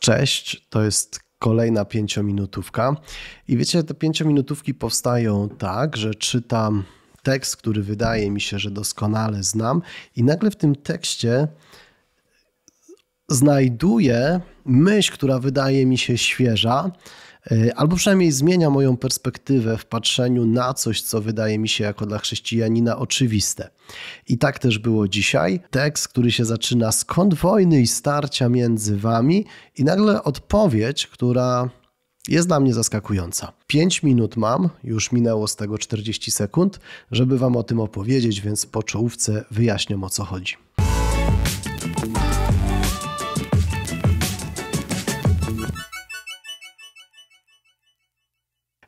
Cześć, to jest kolejna pięciominutówka. I wiecie, te pięciominutówki powstają tak, że czytam tekst, który wydaje mi się, że doskonale znam, i nagle w tym tekście znajduję myśl, która wydaje mi się świeża, E, albo przynajmniej zmienia moją perspektywę w patrzeniu na coś, co wydaje mi się jako dla chrześcijanina oczywiste. I tak też było dzisiaj. Tekst, który się zaczyna skąd wojny i starcia między wami, i nagle odpowiedź, która jest dla mnie zaskakująca. 5 minut mam, już minęło z tego 40 sekund, żeby Wam o tym opowiedzieć, więc po czołówce wyjaśnię o co chodzi.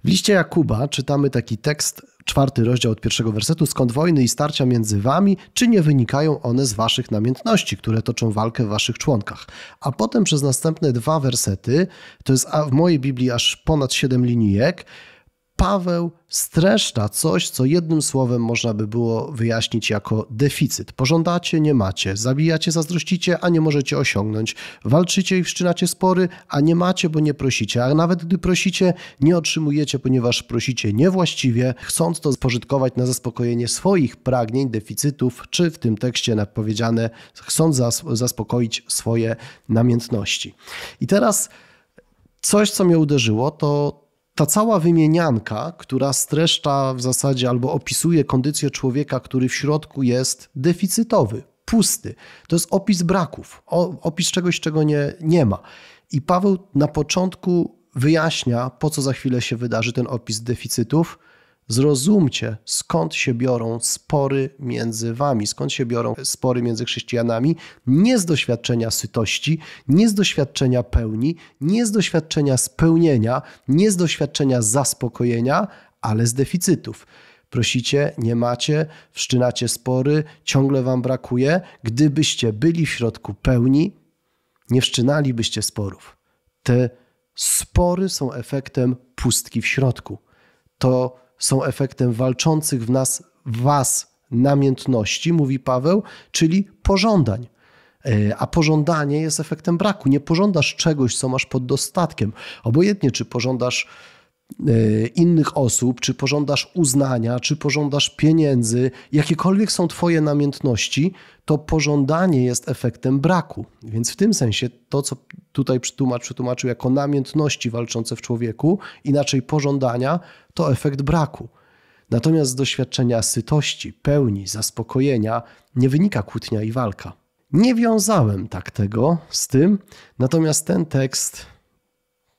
W liście Jakuba czytamy taki tekst, czwarty rozdział od pierwszego wersetu, skąd wojny i starcia między wami, czy nie wynikają one z waszych namiętności, które toczą walkę w waszych członkach. A potem przez następne dwa wersety, to jest w mojej Biblii aż ponad siedem linijek, Paweł streszcza coś, co jednym słowem można by było wyjaśnić jako deficyt. Pożądacie, nie macie, zabijacie, zazdrościcie, a nie możecie osiągnąć, walczycie i wszczynacie spory, a nie macie, bo nie prosicie, a nawet gdy prosicie, nie otrzymujecie, ponieważ prosicie niewłaściwie, chcąc to spożytkować na zaspokojenie swoich pragnień, deficytów, czy w tym tekście napowiedziane, chcąc zaspokoić swoje namiętności. I teraz coś, co mnie uderzyło, to ta cała wymienianka, która streszcza w zasadzie albo opisuje kondycję człowieka, który w środku jest deficytowy, pusty, to jest opis braków, opis czegoś, czego nie, nie ma. I Paweł na początku wyjaśnia, po co za chwilę się wydarzy ten opis deficytów, zrozumcie, skąd się biorą spory między wami, skąd się biorą spory między chrześcijanami, nie z doświadczenia sytości, nie z doświadczenia pełni, nie z doświadczenia spełnienia, nie z doświadczenia zaspokojenia, ale z deficytów. Prosicie, nie macie, wszczynacie spory, ciągle wam brakuje. Gdybyście byli w środku pełni, nie wszczynalibyście sporów. Te spory są efektem pustki w środku. To są efektem walczących w nas, was namiętności, mówi Paweł, czyli pożądań. E, a pożądanie jest efektem braku. Nie pożądasz czegoś, co masz pod dostatkiem. Obojętnie, czy pożądasz E, innych osób, czy pożądasz uznania, czy pożądasz pieniędzy, jakiekolwiek są Twoje namiętności, to pożądanie jest efektem braku. Więc w tym sensie to, co tutaj przetłumacz, przetłumaczył jako namiętności walczące w człowieku, inaczej pożądania, to efekt braku. Natomiast z doświadczenia sytości, pełni, zaspokojenia nie wynika kłótnia i walka. Nie wiązałem tak tego z tym, natomiast ten tekst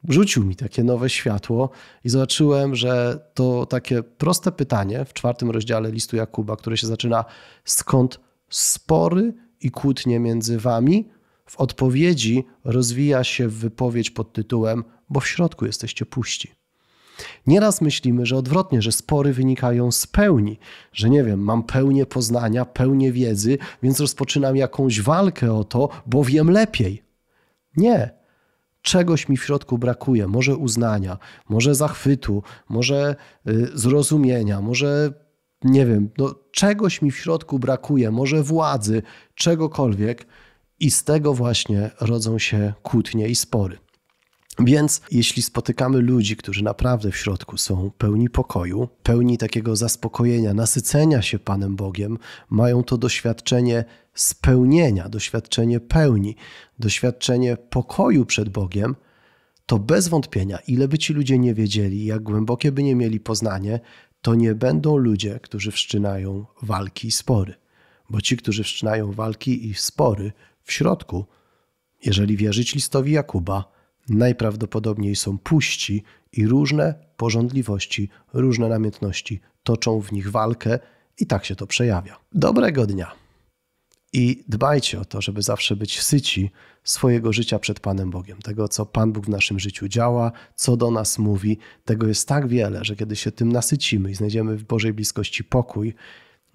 rzucił mi takie nowe światło i zobaczyłem, że to takie proste pytanie w czwartym rozdziale listu Jakuba, które się zaczyna skąd spory i kłótnie między wami, w odpowiedzi rozwija się wypowiedź pod tytułem bo w środku jesteście puści. Nieraz myślimy, że odwrotnie, że spory wynikają z pełni, że nie wiem, mam pełnię poznania, pełnię wiedzy, więc rozpoczynam jakąś walkę o to, bo wiem lepiej. Nie, czegoś mi w środku brakuje, może uznania, może zachwytu, może y, zrozumienia, może nie wiem, no, czegoś mi w środku brakuje, może władzy, czegokolwiek, i z tego właśnie rodzą się kłótnie i spory. Więc jeśli spotykamy ludzi, którzy naprawdę w środku są pełni pokoju, pełni takiego zaspokojenia, nasycenia się Panem Bogiem, mają to doświadczenie spełnienia, doświadczenie pełni, doświadczenie pokoju przed Bogiem, to bez wątpienia, ile by ci ludzie nie wiedzieli, jak głębokie by nie mieli poznanie, to nie będą ludzie, którzy wszczynają walki i spory. Bo ci, którzy wszczynają walki i spory w środku, jeżeli wierzyć listowi Jakuba, najprawdopodobniej są puści i różne porządliwości, różne namiętności toczą w nich walkę i tak się to przejawia. Dobrego dnia i dbajcie o to, żeby zawsze być syci swojego życia przed Panem Bogiem, tego co Pan Bóg w naszym życiu działa, co do nas mówi. Tego jest tak wiele, że kiedy się tym nasycimy i znajdziemy w Bożej bliskości pokój,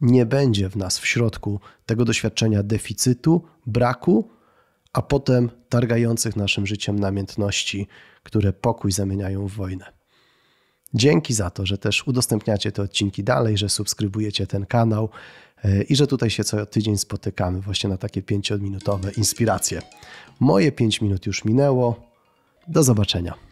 nie będzie w nas w środku tego doświadczenia deficytu, braku a potem targających naszym życiem namiętności, które pokój zamieniają w wojnę. Dzięki za to, że też udostępniacie te odcinki dalej, że subskrybujecie ten kanał e, i że tutaj się co tydzień spotykamy właśnie na takie 5-minutowe inspiracje. Moje 5 minut już minęło. Do zobaczenia.